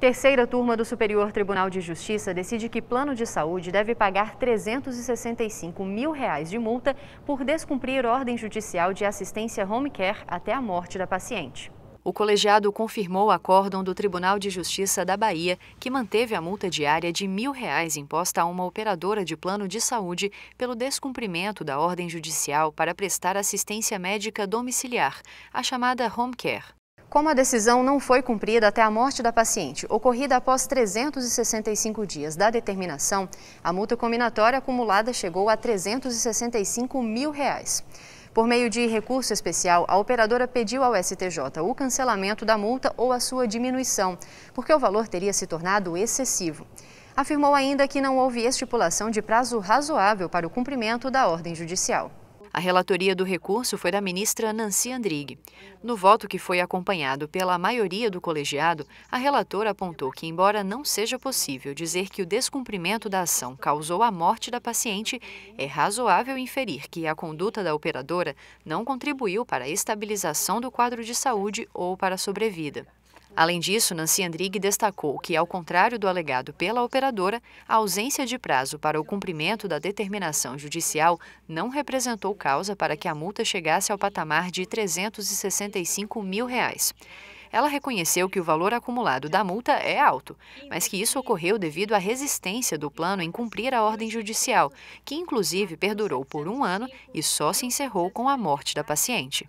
Terceira turma do Superior Tribunal de Justiça decide que plano de saúde deve pagar 365 mil reais de multa por descumprir ordem judicial de assistência home care até a morte da paciente. O colegiado confirmou o acórdão do Tribunal de Justiça da Bahia, que manteve a multa diária de mil reais imposta a uma operadora de plano de saúde pelo descumprimento da ordem judicial para prestar assistência médica domiciliar, a chamada home care. Como a decisão não foi cumprida até a morte da paciente, ocorrida após 365 dias da determinação, a multa combinatória acumulada chegou a 365 mil reais. Por meio de recurso especial, a operadora pediu ao STJ o cancelamento da multa ou a sua diminuição, porque o valor teria se tornado excessivo. Afirmou ainda que não houve estipulação de prazo razoável para o cumprimento da ordem judicial. A relatoria do recurso foi da ministra Nancy Andrighi. No voto que foi acompanhado pela maioria do colegiado, a relatora apontou que, embora não seja possível dizer que o descumprimento da ação causou a morte da paciente, é razoável inferir que a conduta da operadora não contribuiu para a estabilização do quadro de saúde ou para a sobrevida. Além disso, Nancy Andrig destacou que, ao contrário do alegado pela operadora, a ausência de prazo para o cumprimento da determinação judicial não representou causa para que a multa chegasse ao patamar de R$ 365 mil. Reais. Ela reconheceu que o valor acumulado da multa é alto, mas que isso ocorreu devido à resistência do plano em cumprir a ordem judicial, que inclusive perdurou por um ano e só se encerrou com a morte da paciente.